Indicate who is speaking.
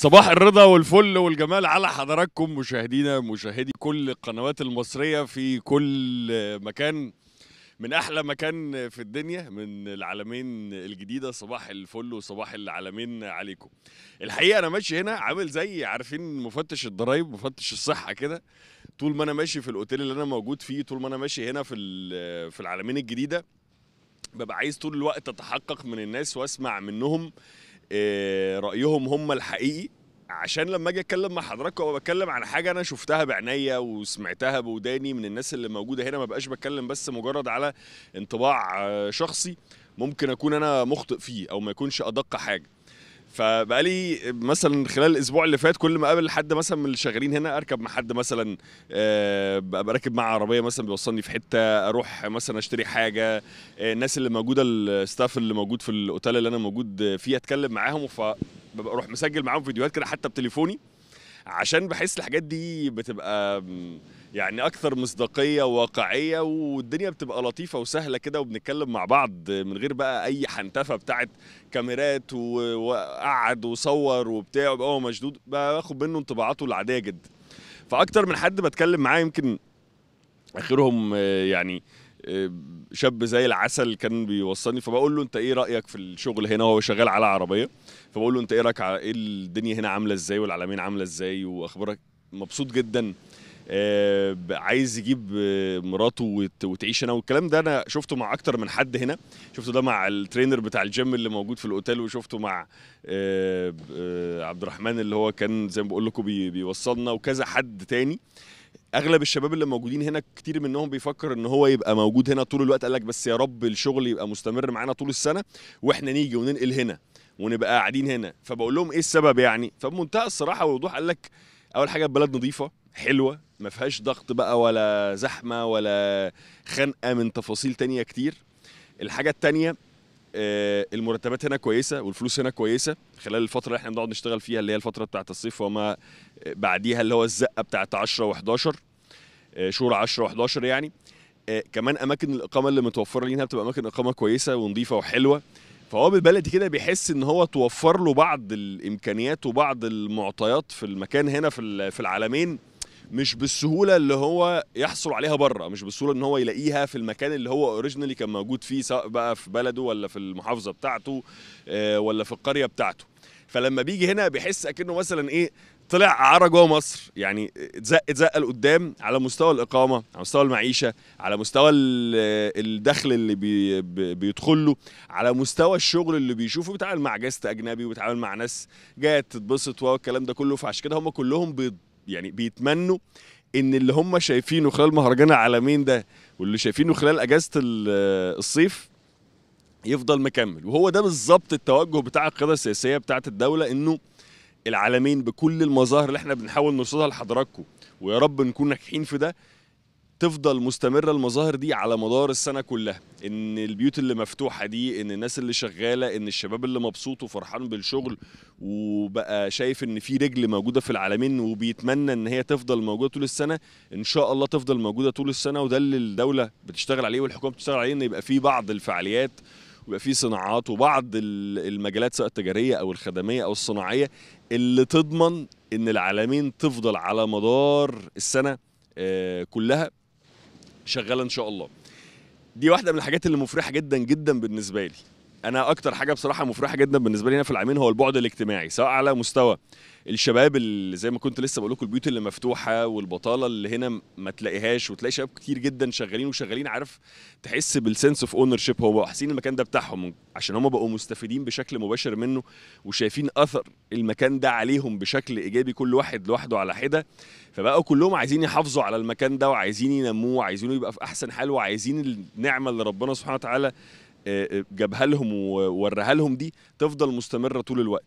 Speaker 1: صباح الرضا والفل والجمال على حضراتكم مشاهدينا مشاهدي كل القنوات المصرية في كل مكان من أحلى مكان في الدنيا من العالمين الجديدة صباح الفل وصباح العالمين عليكم الحقيقة أنا ماشي هنا عامل زي عارفين مفتش الضرايب مفتش الصحة كده طول ما أنا ماشي في الأوتيل اللي أنا موجود فيه طول ما أنا ماشي هنا في في العالمين الجديدة ببقى عايز طول الوقت أتحقق من الناس وأسمع منهم آه، رايهم هم الحقيقي عشان لما اجي اتكلم مع حضراتكم ابقى بتكلم عن حاجه انا شفتها بعينيا وسمعتها بوداني من الناس اللي موجوده هنا ما بقاش بتكلم بس مجرد على انطباع آه، شخصي ممكن اكون انا مخطئ فيه او ما يكونش ادق حاجه فبقالي مثلا خلال الاسبوع اللي فات كل ما اقابل حد مثلا من اللي شغالين هنا اركب مع حد مثلا ابقى آه، راكب مع عربيه مثلا بيوصلني في حته اروح مثلا اشتري حاجه آه، الناس اللي موجوده الستاف اللي موجود في الاوتيل اللي انا موجود فيه اتكلم معاهم فببقى اروح مسجل معاهم فيديوهات كده حتى بتليفوني عشان بحس الحاجات دي بتبقى يعني اكثر مصداقيه وواقعيه والدنيا بتبقى لطيفه وسهله كده وبنتكلم مع بعض من غير بقى اي حنتفه بتاعت كاميرات وقعد وصور وبتاع وبقى هو مشدود باخد منه انطباعاته العاديه جدا فاكتر من حد بتكلم معاه يمكن اخرهم آه، يعني شاب زي العسل كان بيوصلني فبقول له انت ايه رايك في الشغل هنا وهو شغال على عربيه فبقول له انت ايه رايك على ايه الدنيا هنا عامله ازاي والعالمين عامله ازاي واخبارك مبسوط جدا آه، عايز يجيب آه، مراته وتعيش هنا والكلام ده انا شفته مع اكتر من حد هنا شفته ده مع الترينر بتاع الجيم اللي موجود في الاوتيل وشفته مع آه، عبد الرحمن اللي هو كان زي ما بقول لكم بيوصلنا وكذا حد تاني اغلب الشباب اللي موجودين هنا كتير منهم بيفكر ان هو يبقى موجود هنا طول الوقت قال لك بس يا رب الشغل يبقى مستمر معانا طول السنه واحنا نيجي وننقل هنا ونبقى قاعدين هنا فبقول لهم ايه السبب يعني فبمنتهى الصراحه والوضوح قال لك اول حاجه البلد نظيفه حلوه ما فيهاش ضغط بقى ولا زحمه ولا خنقه من تفاصيل تانية كتير الحاجه الثانيه آه، المرتبات هنا كويسه والفلوس هنا كويسه خلال الفتره اللي احنا بنقعد نشتغل فيها اللي هي الفتره بتاعه الصيف وما بعديها اللي هو الزقه بتاعه 10 و11 شهور 10 و11 يعني آه، كمان اماكن الاقامه اللي متوفره لينا بتبقى اماكن اقامه كويسه ونظيفه وحلوه فهو بالبلدي كده بيحس ان هو توفر له بعض الامكانيات وبعض المعطيات في المكان هنا في العالمين مش بالسهوله اللي هو يحصل عليها بره مش بالسهوله ان هو يلاقيها في المكان اللي هو اوريجينالي كان موجود فيه سواء بقى في بلده ولا في المحافظه بتاعته آه، ولا في القريه بتاعته فلما بيجي هنا بيحس اكنه مثلا ايه طلع عرى جوه مصر يعني اتزق اتزق لقدام على مستوى الاقامه على مستوى المعيشه على مستوى الدخل اللي بي بيدخل له على مستوى الشغل اللي بيشوفه بيتعامل مع جست اجنبي وبيتعامل مع ناس جايه تتبسط والكلام ده كله فعشان كده هم كلهم بيض يعني بيتمنوا ان اللي هم شايفينه خلال مهرجان العالمين ده واللي شايفينه خلال اجازه الصيف يفضل مكمل وهو ده بالظبط التوجه بتاع القياده السياسيه بتاعه الدوله انه العالمين بكل المظاهر اللي احنا بنحاول نرصدها لحضراتكم ويا رب نكون ناجحين في ده تفضل مستمره المظاهر دي على مدار السنه كلها ان البيوت اللي مفتوحه دي ان الناس اللي شغاله ان الشباب اللي مبسوط وفرحان بالشغل وبقى شايف ان في رجل موجوده في العالمين وبيتمنى ان هي تفضل موجوده طول السنه ان شاء الله تفضل موجوده طول السنه وده اللي الدوله بتشتغل عليه والحكومه بتشتغل عليه ان يبقى في بعض الفعاليات ويبقى في صناعات وبعض المجالات سواء التجاريه او الخدميه او الصناعيه اللي تضمن ان العالمين تفضل على مدار السنه آه، كلها شغاله ان شاء الله دي واحده من الحاجات اللي مفرحه جدا جدا بالنسبه لي انا اكتر حاجه بصراحه مفرحه جدا بالنسبه لي هنا في العامين هو البعد الاجتماعي سواء على مستوى الشباب اللي زي ما كنت لسه بقول لكم البيوت اللي مفتوحه والبطاله اللي هنا ما تلاقيهاش وتلاقي شباب كتير جدا شغالين وشغالين عارف تحس بالسنس اوف اونر شيب هو حاسين المكان ده بتاعهم عشان هم بقوا مستفيدين بشكل مباشر منه وشايفين اثر المكان ده عليهم بشكل ايجابي كل واحد لوحده على حده فبقوا كلهم عايزين يحافظوا على المكان ده وعايزين ينموه وعايزينه يبقى في احسن حال وعايزين النعمه اللي ربنا سبحانه وتعالى آه، آه، جابها لهم ووراها لهم دي تفضل مستمره طول الوقت